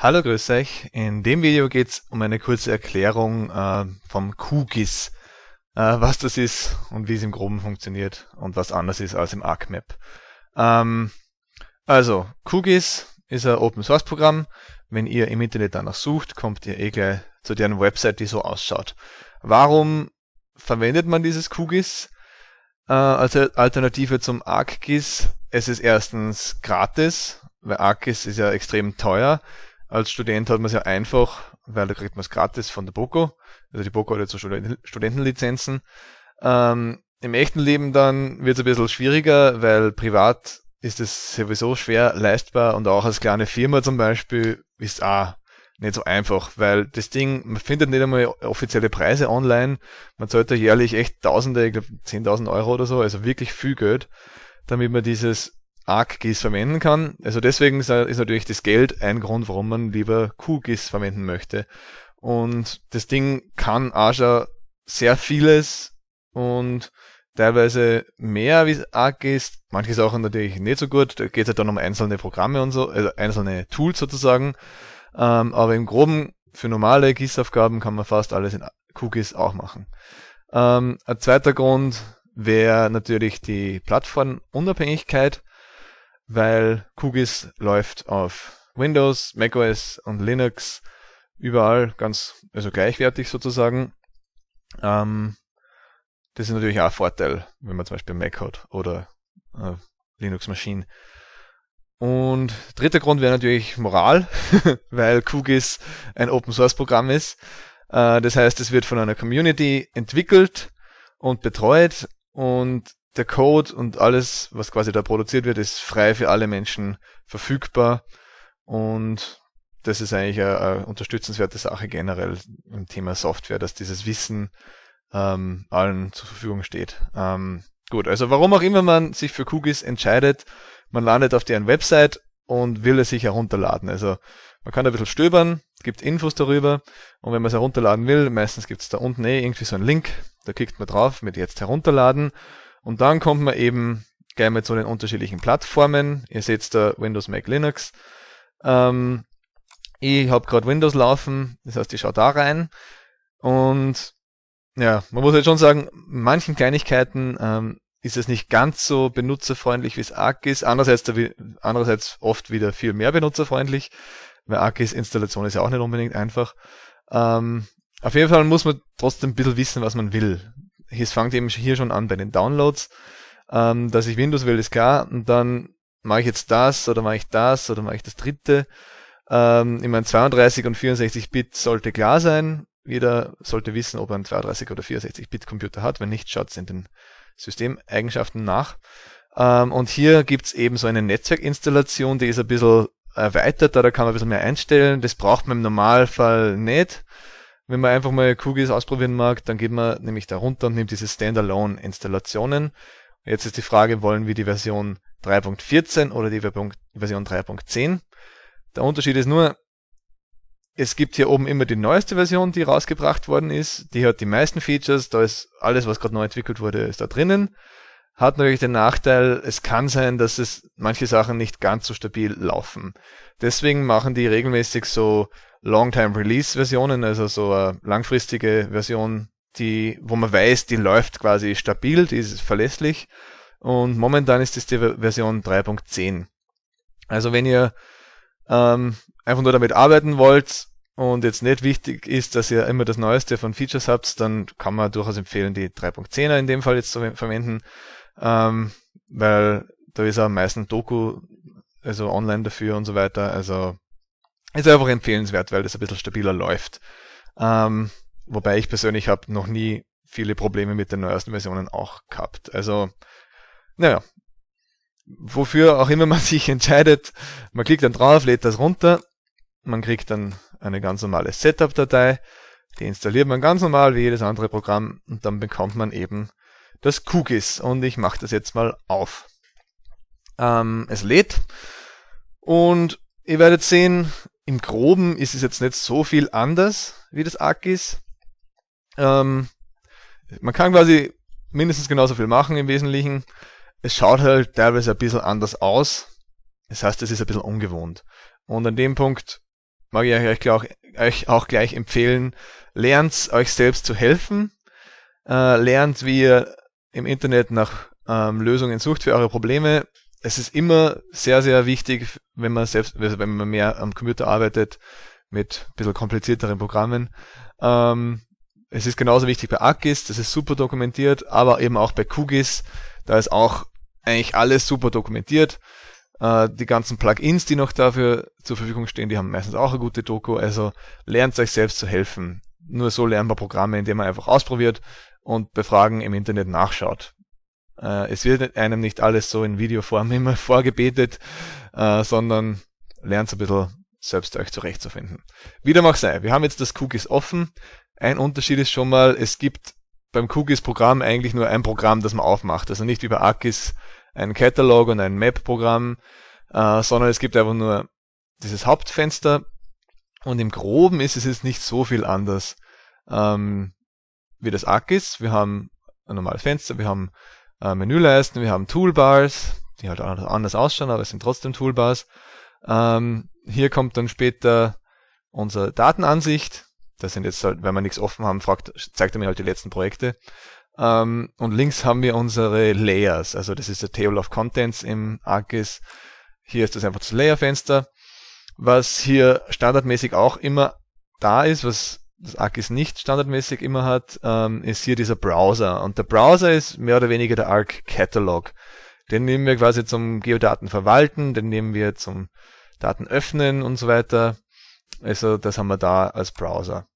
Hallo, grüß euch. In dem Video geht's um eine kurze Erklärung äh, vom QGIS, äh, was das ist und wie es im Groben funktioniert und was anders ist als im ArcMap. Ähm, also, QGIS ist ein Open Source Programm. Wenn ihr im Internet danach sucht, kommt ihr eh gleich zu deren Website, die so ausschaut. Warum verwendet man dieses QGIS äh, als Alternative zum ArcGIS? Es ist erstens gratis, weil ArcGIS ist ja extrem teuer. Als Student hat man es ja einfach, weil da kriegt man es gratis von der BOKO. Also die BOKO hat jetzt so Studentenlizenzen. Ähm, Im echten Leben dann wird es ein bisschen schwieriger, weil privat ist es sowieso schwer leistbar und auch als kleine Firma zum Beispiel ist auch nicht so einfach, weil das Ding, man findet nicht einmal offizielle Preise online, man zahlt da jährlich echt Tausende, ich glaube 10.000 Euro oder so, also wirklich viel Geld, damit man dieses ArcGIS verwenden kann. Also deswegen ist, ist natürlich das Geld ein Grund, warum man lieber QGIS verwenden möchte. Und das Ding kann Azure sehr vieles und teilweise mehr wie ArcGIS, manche Sachen natürlich nicht so gut, da geht es halt dann um einzelne Programme und so, also einzelne Tools sozusagen. Ähm, aber im Groben für normale GIS-Aufgaben kann man fast alles in QGIS auch machen. Ähm, ein zweiter Grund wäre natürlich die Plattformunabhängigkeit weil Kugis läuft auf Windows, macOS und Linux überall ganz, also gleichwertig sozusagen. Ähm, das ist natürlich auch ein Vorteil, wenn man zum Beispiel Mac hat oder äh, Linux Maschinen. Und dritter Grund wäre natürlich Moral, weil Kugis ein Open Source Programm ist. Äh, das heißt, es wird von einer Community entwickelt und betreut und der Code und alles, was quasi da produziert wird, ist frei für alle Menschen verfügbar. Und das ist eigentlich eine, eine unterstützenswerte Sache generell im Thema Software, dass dieses Wissen ähm, allen zur Verfügung steht. Ähm, gut, also warum auch immer man sich für Kugis entscheidet, man landet auf deren Website und will es sich herunterladen. Also man kann ein bisschen stöbern, gibt Infos darüber und wenn man es herunterladen will, meistens gibt es da unten eh irgendwie so einen Link, da klickt man drauf mit jetzt herunterladen und dann kommt man eben gerne mal zu den unterschiedlichen Plattformen. Ihr seht da Windows, Mac, Linux. Ähm, ich habe gerade Windows laufen, das heißt, ich schaue da rein. Und ja, man muss jetzt halt schon sagen, manchen Kleinigkeiten ähm, ist es nicht ganz so benutzerfreundlich, wie es ARC Andererseits, andererseits oft wieder viel mehr benutzerfreundlich, weil ARCs Installation ist ja auch nicht unbedingt einfach. Ähm, auf jeden Fall muss man trotzdem ein bisschen wissen, was man will es fängt eben hier schon an bei den Downloads, ähm, dass ich Windows will, ist klar, und dann mache ich jetzt das oder mache ich das oder mache ich das dritte. Ähm, ich meine, 32 und 64 Bit sollte klar sein. Jeder sollte wissen, ob er einen 32 oder 64 Bit Computer hat. Wenn nicht, schaut es in den Systemeigenschaften nach. Ähm, und hier gibt's eben so eine Netzwerkinstallation, die ist ein bisschen erweitert, da kann man ein bisschen mehr einstellen. Das braucht man im Normalfall nicht. Wenn man einfach mal Kugis ausprobieren mag, dann geht man nämlich da runter und nimmt diese Standalone-Installationen. Jetzt ist die Frage, wollen wir die Version 3.14 oder die Version 3.10? Der Unterschied ist nur, es gibt hier oben immer die neueste Version, die rausgebracht worden ist. Die hat die meisten Features. Da ist alles, was gerade neu entwickelt wurde, ist da drinnen hat natürlich den Nachteil, es kann sein, dass es manche Sachen nicht ganz so stabil laufen. Deswegen machen die regelmäßig so Longtime release versionen also so eine langfristige Version, die, wo man weiß, die läuft quasi stabil, die ist verlässlich. Und momentan ist es die Version 3.10. Also wenn ihr ähm, einfach nur damit arbeiten wollt und jetzt nicht wichtig ist, dass ihr immer das Neueste von Features habt, dann kann man durchaus empfehlen, die 3.10er in dem Fall jetzt zu verwenden ähm, weil da ist am meisten Doku, also online dafür und so weiter. Also ist einfach empfehlenswert, weil das ein bisschen stabiler läuft. Ähm, wobei ich persönlich habe noch nie viele Probleme mit den neuesten Versionen auch gehabt. Also, naja, wofür auch immer man sich entscheidet, man klickt dann drauf, lädt das runter, man kriegt dann eine ganz normale Setup-Datei, die installiert man ganz normal wie jedes andere Programm und dann bekommt man eben das Kugis. Und ich mache das jetzt mal auf. Ähm, es lädt. Und ihr werdet sehen, im Groben ist es jetzt nicht so viel anders wie das Akis. Ähm, man kann quasi mindestens genauso viel machen im Wesentlichen. Es schaut halt teilweise ein bisschen anders aus. Das heißt, es ist ein bisschen ungewohnt. Und an dem Punkt mag ich euch auch, euch auch gleich empfehlen, lernt euch selbst zu helfen. Äh, lernt, wie ihr im Internet nach ähm, Lösungen sucht für eure Probleme. Es ist immer sehr, sehr wichtig, wenn man selbst, wenn man mehr am Computer arbeitet, mit ein bisschen komplizierteren Programmen. Ähm, es ist genauso wichtig bei ArcGIS, das ist super dokumentiert, aber eben auch bei QGIS, da ist auch eigentlich alles super dokumentiert. Äh, die ganzen Plugins, die noch dafür zur Verfügung stehen, die haben meistens auch eine gute Doku, also lernt euch selbst zu helfen. Nur so lernen wir Programme, indem man einfach ausprobiert und bei Fragen im Internet nachschaut. Äh, es wird einem nicht alles so in Videoform immer vorgebetet, äh, sondern lernt ein bisschen selbst euch zurechtzufinden. Wieder mag sei, wir haben jetzt das Cookies offen. Ein Unterschied ist schon mal, es gibt beim Cookies-Programm eigentlich nur ein Programm, das man aufmacht. Also nicht wie bei ARKIS ein Catalog und ein Map-Programm, äh, sondern es gibt einfach nur dieses Hauptfenster. Und im Groben ist es jetzt nicht so viel anders. Ähm, wie das Arc ist. Wir haben ein normales Fenster, wir haben äh, Menüleisten, wir haben Toolbars, die halt anders ausschauen, aber es sind trotzdem Toolbars. Ähm, hier kommt dann später unsere Datenansicht. Das sind jetzt halt, wenn wir nichts offen haben, fragt, zeigt er mir halt die letzten Projekte. Ähm, und links haben wir unsere Layers. Also das ist der Table of Contents im ArcGIS. Hier ist das einfach das Layer-Fenster. Was hier standardmäßig auch immer da ist, was das ArcGIS nicht standardmäßig immer hat, ähm, ist hier dieser Browser. Und der Browser ist mehr oder weniger der Arc Catalog. Den nehmen wir quasi zum Geodaten verwalten, den nehmen wir zum Daten öffnen und so weiter. Also das haben wir da als Browser.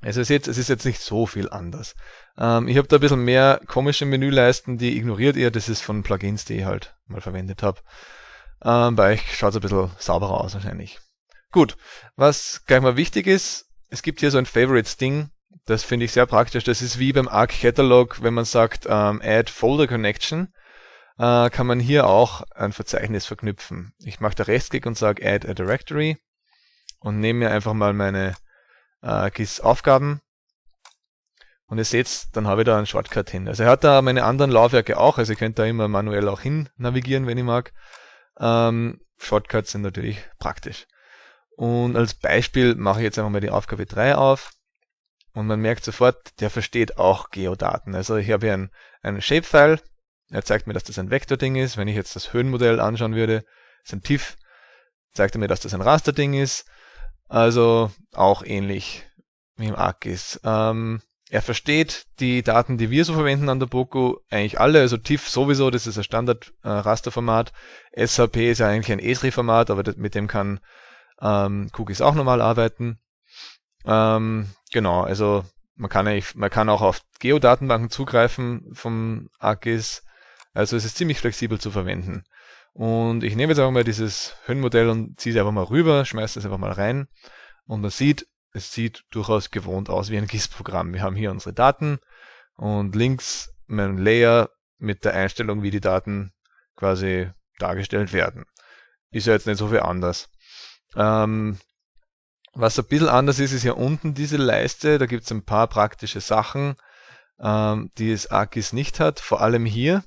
Also ihr seht, es ist jetzt nicht so viel anders. Ähm, ich habe da ein bisschen mehr komische Menüleisten, die ignoriert ihr. Das ist von Plugins, die ich halt mal verwendet habe. Ähm, bei euch schaut es ein bisschen sauberer aus wahrscheinlich. Gut, was gleich mal wichtig ist, es gibt hier so ein Favorites-Ding, das finde ich sehr praktisch. Das ist wie beim Arc Catalog, wenn man sagt ähm, Add Folder Connection, äh, kann man hier auch ein Verzeichnis verknüpfen. Ich mache da Rechtsklick und sage Add a Directory und nehme mir einfach mal meine äh, GIS-Aufgaben. Und ihr seht, dann habe ich da einen Shortcut hin. Also er hat da meine anderen Laufwerke auch, also ihr könnt da immer manuell auch hin navigieren, wenn ich mag. Ähm, Shortcuts sind natürlich praktisch. Und als Beispiel mache ich jetzt einfach mal die Aufgabe 3 auf. Und man merkt sofort, der versteht auch Geodaten. Also ich habe hier ein, ein Shapefile. Er zeigt mir, dass das ein Vektording ist. Wenn ich jetzt das Höhenmodell anschauen würde, ist ein TIFF, zeigt er mir, dass das ein Rasterding ist. Also auch ähnlich wie im ArcGIS. Ähm, er versteht die Daten, die wir so verwenden an der Boku, eigentlich alle. Also TIFF sowieso, das ist ein Standard-Rasterformat. Äh, SAP ist ja eigentlich ein ESRI-Format, aber mit dem kann ähm, Cookies auch normal arbeiten. Ähm, genau, also man kann eigentlich, man kann auch auf Geodatenbanken zugreifen vom ArcGIS. Also es ist ziemlich flexibel zu verwenden. Und ich nehme jetzt einfach mal dieses Höhenmodell und ziehe es einfach mal rüber, schmeiße es einfach mal rein. Und man sieht, es sieht durchaus gewohnt aus wie ein GIS-Programm. Wir haben hier unsere Daten und links mein Layer mit der Einstellung, wie die Daten quasi dargestellt werden. Ist ja jetzt nicht so viel anders. Ähm, was ein bisschen anders ist, ist hier unten diese Leiste. Da gibt es ein paar praktische Sachen, ähm, die es ARGIS nicht hat. Vor allem hier.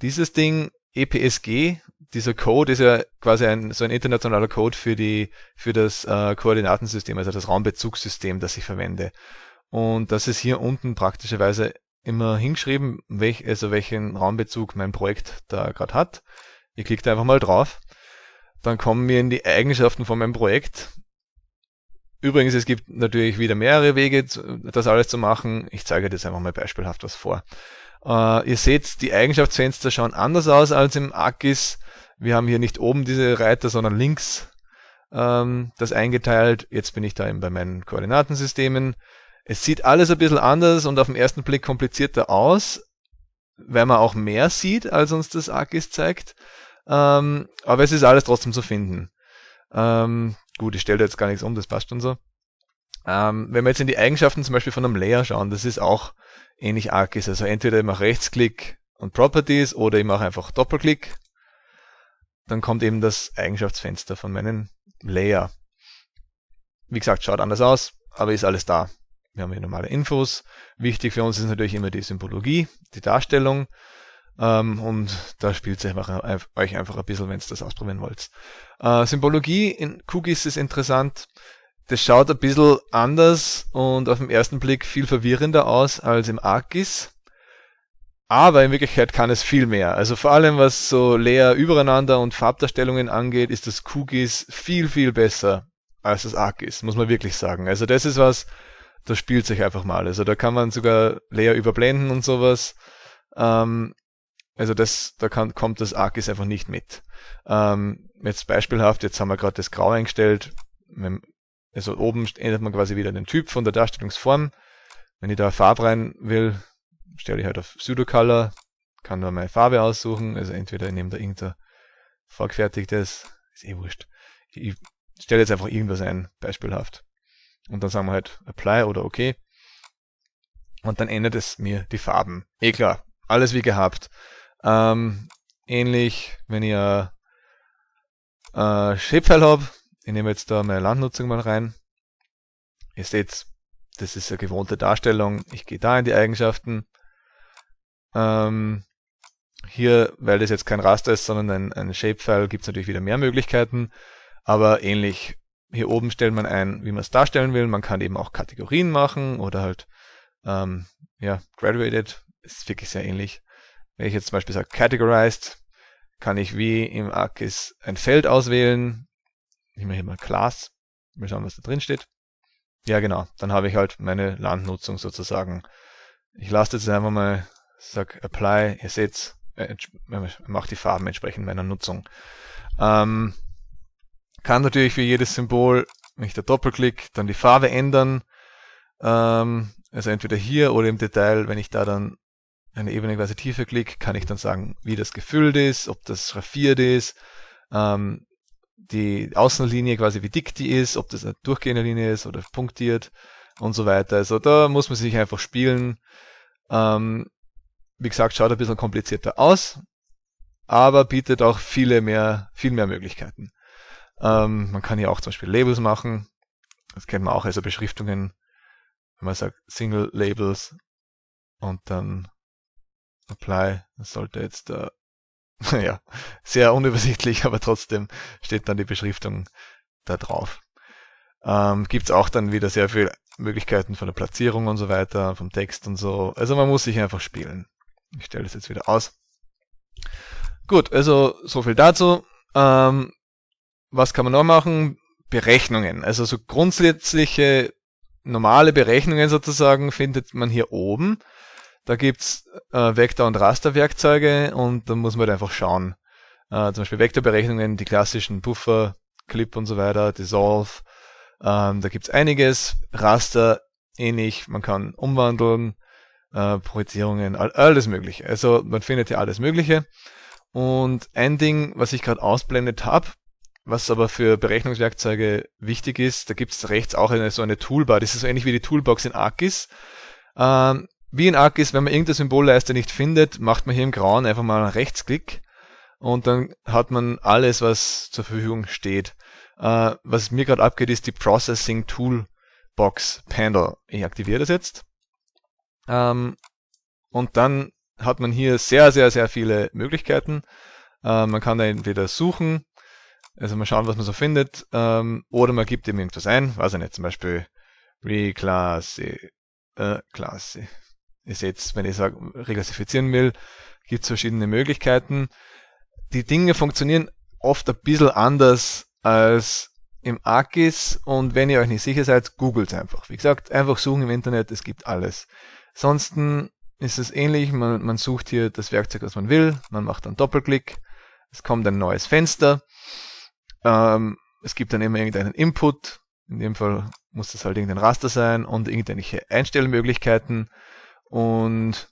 Dieses Ding, EPSG, dieser Code ist ja quasi ein, so ein internationaler Code für, die, für das äh, Koordinatensystem, also das Raumbezugssystem, das ich verwende. Und das ist hier unten praktischerweise immer hingeschrieben, welch, also welchen Raumbezug mein Projekt da gerade hat. Ihr klickt einfach mal drauf dann kommen wir in die Eigenschaften von meinem Projekt. Übrigens, es gibt natürlich wieder mehrere Wege, das alles zu machen. Ich zeige dir das einfach mal beispielhaft was vor. Äh, ihr seht, die Eigenschaftsfenster schauen anders aus als im ArcGIS. Wir haben hier nicht oben diese Reiter, sondern links ähm, das eingeteilt. Jetzt bin ich da eben bei meinen Koordinatensystemen. Es sieht alles ein bisschen anders und auf den ersten Blick komplizierter aus, weil man auch mehr sieht, als uns das ArcGIS zeigt. Ähm, aber es ist alles trotzdem zu finden. Ähm, gut, ich stelle da jetzt gar nichts um, das passt schon so. Ähm, wenn wir jetzt in die Eigenschaften zum Beispiel von einem Layer schauen, das ist auch ähnlich arg ist. Also entweder ich mache Rechtsklick und Properties oder ich mache einfach Doppelklick. Dann kommt eben das Eigenschaftsfenster von meinem Layer. Wie gesagt, schaut anders aus, aber ist alles da. Wir haben hier normale Infos. Wichtig für uns ist natürlich immer die Symbologie, die Darstellung. Ähm, und da spielt es äh, euch einfach ein bisschen, wenn ihr das ausprobieren wollt. Äh, Symbologie in Kugis ist interessant. Das schaut ein bisschen anders und auf den ersten Blick viel verwirrender aus als im Arkis. Aber in Wirklichkeit kann es viel mehr. Also vor allem was so Layer übereinander und Farbdarstellungen angeht, ist das Kugis viel, viel besser als das Arkis, muss man wirklich sagen. Also das ist was, das spielt sich einfach mal. Also da kann man sogar Layer überblenden und sowas. Ähm, also das, da kann, kommt das Arcis einfach nicht mit. Ähm, jetzt beispielhaft, jetzt haben wir gerade das Grau eingestellt. Also oben ändert man quasi wieder den Typ von der Darstellungsform. Wenn ich da Farbe rein will, stelle ich halt auf Pseudo-Color, kann da meine Farbe aussuchen. Also entweder ich nehme da irgendein vorgefertigtes, ist eh wurscht. Ich stelle jetzt einfach irgendwas ein, beispielhaft. Und dann sagen wir halt Apply oder OK. Und dann ändert es mir die Farben. Eh klar, alles wie gehabt. Ähm, ähnlich, wenn ihr ein äh, Schäbfell habe, ich nehme jetzt da meine Landnutzung mal rein. Ihr seht, das ist eine gewohnte Darstellung. Ich gehe da in die Eigenschaften. Ähm, hier, weil das jetzt kein Raster ist, sondern ein, ein Shapefile, gibt es natürlich wieder mehr Möglichkeiten. Aber ähnlich, hier oben stellt man ein, wie man es darstellen will. Man kann eben auch Kategorien machen oder halt, ähm, ja, Graduated, ist wirklich sehr ähnlich. Wenn ich jetzt zum Beispiel sage categorized, kann ich wie im ArcGIS ein Feld auswählen. Ich wir hier mal Class. Mal schauen, was da drin steht. Ja, genau. Dann habe ich halt meine Landnutzung sozusagen. Ich lasse jetzt einfach mal, sag Apply. Ihr seht's, äh, äh, macht die Farben entsprechend meiner Nutzung. Ähm, kann natürlich für jedes Symbol, wenn ich da doppelklick, dann die Farbe ändern. Ähm, also entweder hier oder im Detail, wenn ich da dann eine Ebene quasi tiefer klicke, kann ich dann sagen, wie das gefüllt ist, ob das raffiert ist, ähm, die Außenlinie quasi wie dick die ist, ob das eine durchgehende Linie ist oder punktiert und so weiter. Also da muss man sich einfach spielen. Ähm, wie gesagt, schaut ein bisschen komplizierter aus, aber bietet auch viele mehr, viel mehr Möglichkeiten. Ähm, man kann hier auch zum Beispiel Labels machen. Das kennt man auch, also Beschriftungen, wenn man sagt Single Labels und dann Apply. Das sollte jetzt, äh, naja, sehr unübersichtlich, aber trotzdem steht dann die Beschriftung da drauf. Ähm, Gibt auch dann wieder sehr viele Möglichkeiten von der Platzierung und so weiter, vom Text und so. Also man muss sich einfach spielen. Ich stelle das jetzt wieder aus. Gut, also so viel dazu. Ähm, was kann man noch machen? Berechnungen. Also so grundsätzliche normale Berechnungen sozusagen findet man hier oben. Da gibt's äh, Vektor- und Rasterwerkzeuge und da muss man halt einfach schauen. Äh, zum Beispiel Vektorberechnungen, die klassischen Puffer, Clip und so weiter, Dissolve. Ähm, da gibt's einiges. Raster ähnlich, man kann umwandeln, äh, Projizierungen, all, alles mögliche. Also man findet hier alles mögliche. Und ein Ding, was ich gerade ausblendet habe, was aber für Berechnungswerkzeuge wichtig ist, da gibt's rechts auch eine, so eine Toolbar. Das ist so ähnlich wie die Toolbox in ArcGIS. Ähm, wie in Arc ist, wenn man irgendeine Symbolleiste nicht findet, macht man hier im Grauen einfach mal einen Rechtsklick und dann hat man alles, was zur Verfügung steht. Äh, was mir gerade abgeht, ist die Processing Toolbox Panel. Ich aktiviere das jetzt. Ähm, und dann hat man hier sehr, sehr, sehr viele Möglichkeiten. Äh, man kann da entweder suchen, also mal schauen, was man so findet, ähm, oder man gibt ihm irgendwas ein, weiß ich nicht, zum Beispiel Reclasse, äh, Klasse, ist jetzt, wenn ich sage, reklassifizieren will, gibt es verschiedene Möglichkeiten. Die Dinge funktionieren oft ein bisschen anders als im ARGIS und wenn ihr euch nicht sicher seid, googelt einfach. Wie gesagt, einfach suchen im Internet, es gibt alles. Ansonsten ist es ähnlich, man, man sucht hier das Werkzeug, was man will, man macht einen Doppelklick, es kommt ein neues Fenster, ähm, es gibt dann immer irgendeinen Input, in dem Fall muss das halt irgendein Raster sein und irgendwelche Einstellmöglichkeiten. Und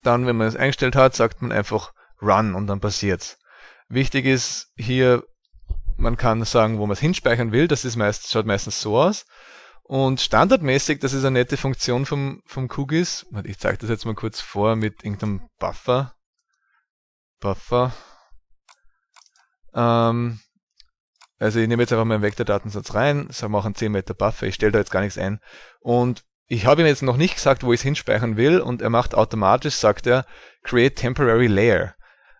dann, wenn man es eingestellt hat, sagt man einfach Run und dann passiert's. Wichtig ist hier, man kann sagen, wo man es hinspeichern will. Das ist meist, schaut meistens so aus. Und standardmäßig, das ist eine nette Funktion vom, vom Kugis. Ich zeige das jetzt mal kurz vor mit irgendeinem Buffer. Buffer. Ähm, also ich nehme jetzt einfach meinen Vektordatensatz rein, sagen wir auch einen 10 Meter Buffer, ich stelle da jetzt gar nichts ein. Und ich habe ihm jetzt noch nicht gesagt, wo ich es hinspeichern will und er macht automatisch, sagt er, create temporary layer.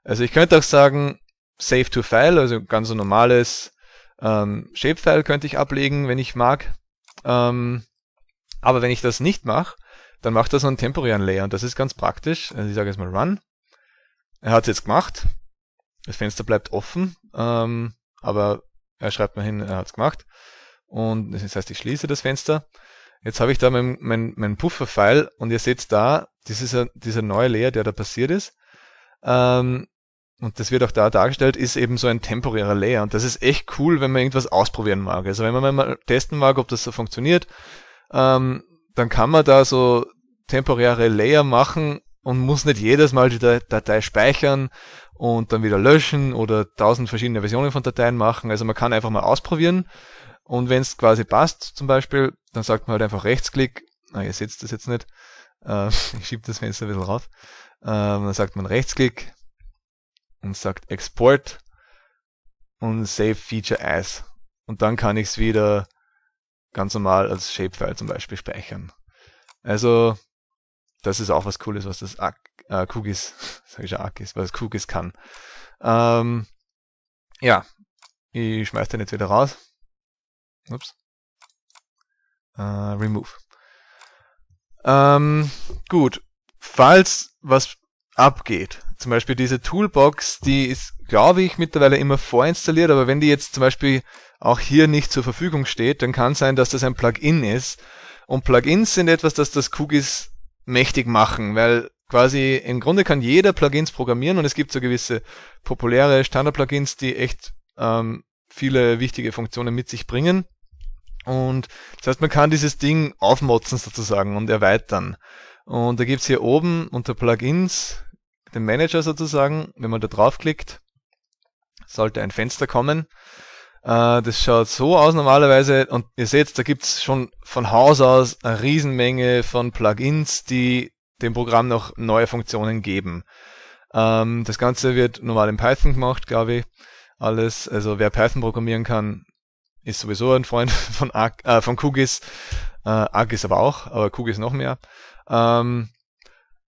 Also ich könnte auch sagen, save to file, also ganz so normales ähm, Shapefile könnte ich ablegen, wenn ich mag. Ähm, aber wenn ich das nicht mache, dann macht er so einen temporären Layer und das ist ganz praktisch. Also ich sage jetzt mal run. Er hat es jetzt gemacht. Das Fenster bleibt offen, ähm, aber er schreibt mal hin, er hat es gemacht. Und das heißt, ich schließe das Fenster. Jetzt habe ich da mein, mein, mein Puffer-File und ihr seht da, das ist ein, dieser neue Layer, der da passiert ist. Ähm, und das wird auch da dargestellt, ist eben so ein temporärer Layer. Und das ist echt cool, wenn man irgendwas ausprobieren mag. Also wenn man mal testen mag, ob das so funktioniert, ähm, dann kann man da so temporäre Layer machen und muss nicht jedes Mal die Datei speichern und dann wieder löschen oder tausend verschiedene Versionen von Dateien machen. Also man kann einfach mal ausprobieren und wenn es quasi passt, zum Beispiel, dann sagt man halt einfach Rechtsklick, na, ihr seht das jetzt nicht, äh, ich schiebe das Fenster ein bisschen rauf. äh, dann sagt man Rechtsklick und sagt Export und Save Feature As. Und dann kann ich es wieder ganz normal als Shapefile zum Beispiel speichern. Also, das ist auch was Cooles, was das Ak äh, Kugis, sag ich schon Akis, was Kugis kann. Ähm, ja, ich schmeiß den jetzt wieder raus. Ups. Äh, remove. Ähm, gut. Falls was abgeht, zum Beispiel diese Toolbox, die ist, glaube ich, mittlerweile immer vorinstalliert, aber wenn die jetzt zum Beispiel auch hier nicht zur Verfügung steht, dann kann sein, dass das ein Plugin ist. Und Plugins sind etwas, das das Kugis mächtig machen, weil quasi im Grunde kann jeder Plugins programmieren und es gibt so gewisse populäre Standard-Plugins, die echt ähm, viele wichtige Funktionen mit sich bringen. Und das heißt, man kann dieses Ding aufmotzen sozusagen und erweitern. Und da gibt's hier oben unter Plugins den Manager sozusagen. Wenn man da draufklickt, sollte ein Fenster kommen. Äh, das schaut so aus normalerweise und ihr seht, da gibt's schon von Haus aus eine Riesenmenge von Plugins, die dem Programm noch neue Funktionen geben. Ähm, das Ganze wird normal in Python gemacht, glaube ich. Alles, also wer Python programmieren kann, ist sowieso ein Freund von, Arc, äh, von Kugis. Äh, Arc aber auch, aber Kugis noch mehr. Ähm,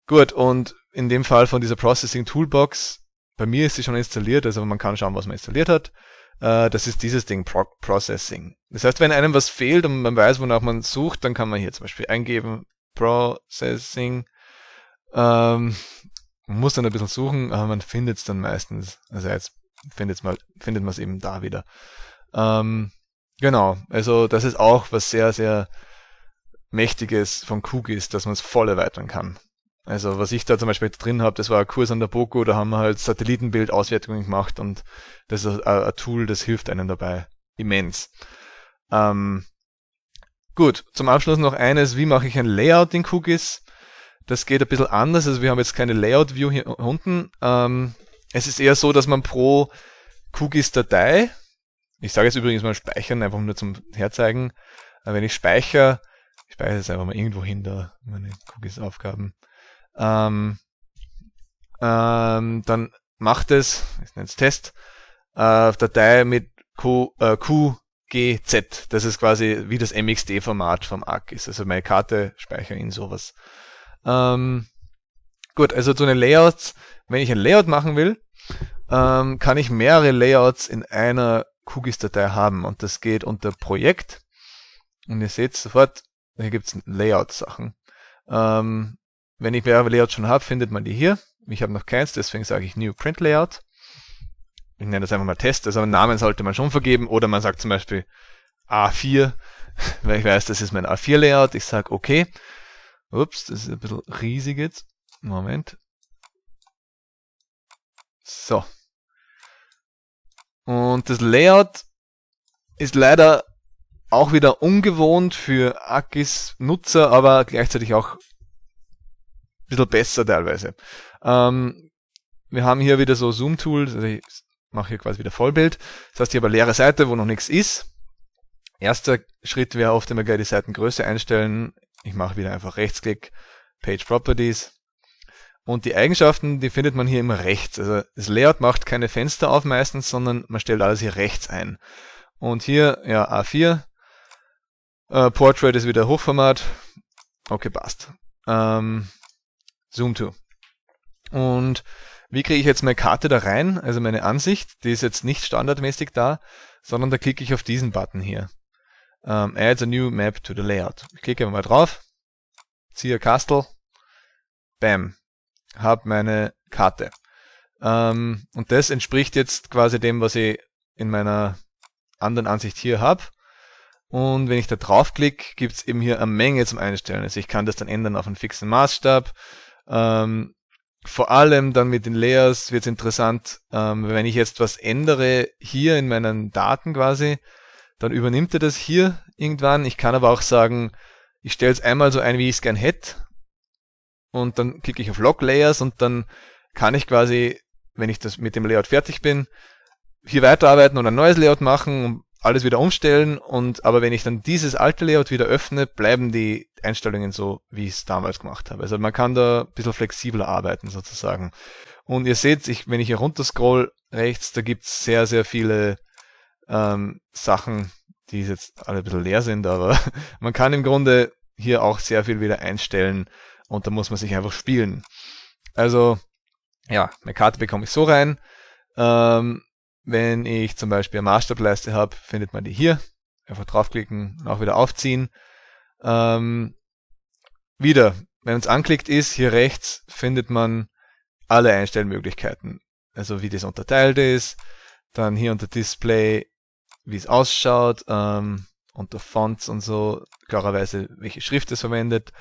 gut, und in dem Fall von dieser Processing Toolbox, bei mir ist sie schon installiert, also man kann schauen, was man installiert hat. Äh, das ist dieses Ding, Pro Processing. Das heißt, wenn einem was fehlt und man weiß, wonach man sucht, dann kann man hier zum Beispiel eingeben, Processing. Ähm, man muss dann ein bisschen suchen, aber man findet es dann meistens. Also jetzt findet man es eben da wieder. Ähm, Genau, also das ist auch was sehr, sehr Mächtiges von Kugis, dass man es voll erweitern kann. Also was ich da zum Beispiel drin habe, das war ein Kurs an der Boku, da haben wir halt Satellitenbildauswertungen gemacht und das ist ein Tool, das hilft einem dabei immens. Ähm, gut, zum Abschluss noch eines, wie mache ich ein Layout in Kugis? Das geht ein bisschen anders, also wir haben jetzt keine Layout-View hier unten. Ähm, es ist eher so, dass man pro Kugis-Datei ich sage jetzt übrigens mal speichern, einfach nur zum Herzeigen. Aber äh, wenn ich speichere, ich speichere jetzt einfach mal irgendwo hin da, meine Cookies-Aufgaben, ähm, ähm, dann macht es, ich nenne es Test, äh, Datei mit Q, äh, QGZ. Das ist quasi wie das MXD-Format vom ARC ist. Also meine Karte speichere in sowas. Ähm, gut, also zu den Layouts. Wenn ich ein Layout machen will, ähm, kann ich mehrere Layouts in einer QGIS-Datei haben und das geht unter Projekt und ihr seht sofort, hier gibt es Layout-Sachen. Ähm, wenn ich mehrere Layout schon habe, findet man die hier. Ich habe noch keins, deswegen sage ich New Print Layout. Ich nenne das einfach mal Test, also einen Namen sollte man schon vergeben oder man sagt zum Beispiel A4, weil ich weiß, das ist mein A4 Layout. Ich sage okay. Ups, das ist ein bisschen riesig jetzt. Moment. So, und das Layout ist leider auch wieder ungewohnt für Akis Nutzer, aber gleichzeitig auch ein bisschen besser teilweise. Ähm, wir haben hier wieder so Zoom-Tools, also ich mache hier quasi wieder Vollbild. Das heißt, ich habe eine leere Seite, wo noch nichts ist. Erster Schritt wäre oft immer gleich die Seitengröße einstellen. Ich mache wieder einfach Rechtsklick, Page Properties, und die Eigenschaften, die findet man hier immer rechts. Also das Layout macht keine Fenster auf meistens, sondern man stellt alles hier rechts ein. Und hier, ja, A4. Äh, Portrait ist wieder Hochformat. Okay, passt. Ähm, Zoom to. Und wie kriege ich jetzt meine Karte da rein? Also meine Ansicht, die ist jetzt nicht standardmäßig da, sondern da klicke ich auf diesen Button hier. Ähm, Add a new map to the layout. Ich klicke mal drauf, ziehe Castle, bam, habe meine Karte. Ähm, und das entspricht jetzt quasi dem, was ich in meiner anderen Ansicht hier habe. Und wenn ich da draufklick, gibt's eben hier eine Menge zum Einstellen. Also ich kann das dann ändern auf einen fixen Maßstab. Ähm, vor allem dann mit den Layers wird's interessant, ähm, wenn ich jetzt was ändere hier in meinen Daten quasi, dann übernimmt er das hier irgendwann. Ich kann aber auch sagen, ich stelle es einmal so ein, wie ich es gern hätte und dann klicke ich auf Log Layers und dann kann ich quasi, wenn ich das mit dem Layout fertig bin, hier weiterarbeiten und ein neues Layout machen und alles wieder umstellen und aber wenn ich dann dieses alte Layout wieder öffne, bleiben die Einstellungen so, wie ich es damals gemacht habe. Also man kann da ein bisschen flexibler arbeiten sozusagen. Und ihr seht, ich, wenn ich hier runter scroll rechts, da gibt's sehr, sehr viele ähm, Sachen, die jetzt alle ein bisschen leer sind, aber man kann im Grunde hier auch sehr viel wieder einstellen und da muss man sich einfach spielen. Also, ja, eine Karte bekomme ich so rein. Ähm, wenn ich zum Beispiel eine Maßstableiste habe, findet man die hier. Einfach draufklicken und auch wieder aufziehen. Ähm, wieder, wenn man es anklickt ist, hier rechts findet man alle Einstellmöglichkeiten. Also wie das unterteilt ist, dann hier unter Display, wie es ausschaut, ähm, unter Fonts und so, klarerweise welche Schrift es verwendet.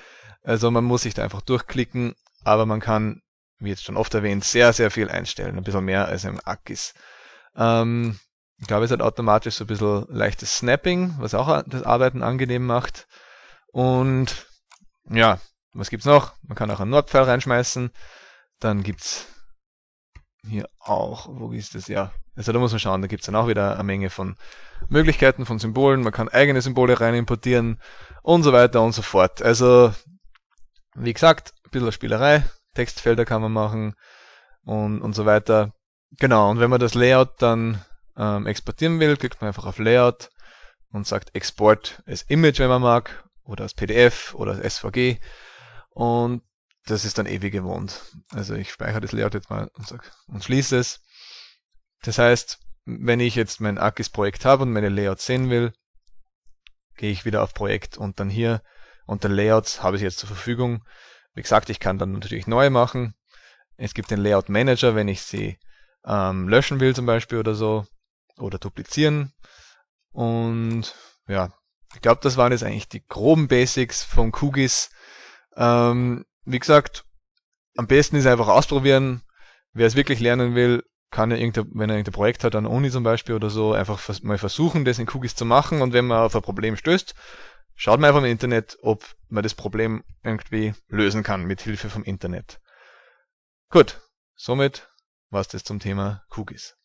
Also man muss sich da einfach durchklicken, aber man kann, wie jetzt schon oft erwähnt, sehr, sehr viel einstellen. Ein bisschen mehr als im Akkis. Ähm, ich glaube, es hat automatisch so ein bisschen leichtes Snapping, was auch das Arbeiten angenehm macht. Und ja, was gibt's noch? Man kann auch einen Nordpfeil reinschmeißen. Dann gibt's hier auch, wo ist das? Ja, also da muss man schauen, da gibt's dann auch wieder eine Menge von Möglichkeiten, von Symbolen. Man kann eigene Symbole rein importieren und so weiter und so fort. Also wie gesagt, ein bisschen Spielerei, Textfelder kann man machen und, und so weiter. Genau, und wenn man das Layout dann ähm, exportieren will, klickt man einfach auf Layout und sagt Export als Image, wenn man mag, oder als PDF oder als SVG. Und das ist dann ewig gewohnt. Also ich speichere das Layout jetzt mal und, sag, und schließe es. Das heißt, wenn ich jetzt mein ArcGIS-Projekt habe und meine Layout sehen will, gehe ich wieder auf Projekt und dann hier und den Layouts habe ich jetzt zur Verfügung. Wie gesagt, ich kann dann natürlich neu machen. Es gibt den Layout Manager, wenn ich sie ähm, löschen will zum Beispiel oder so oder duplizieren. Und ja, ich glaube, das waren jetzt eigentlich die groben Basics von Kugis. Ähm, wie gesagt, am besten ist einfach ausprobieren. Wer es wirklich lernen will, kann ja irgendein, wenn er irgendein Projekt hat an Uni zum Beispiel oder so, einfach vers mal versuchen, das in Kugis zu machen. Und wenn man auf ein Problem stößt, Schaut mal vom Internet, ob man das Problem irgendwie lösen kann mit Hilfe vom Internet. Gut, somit war's das zum Thema Cookies.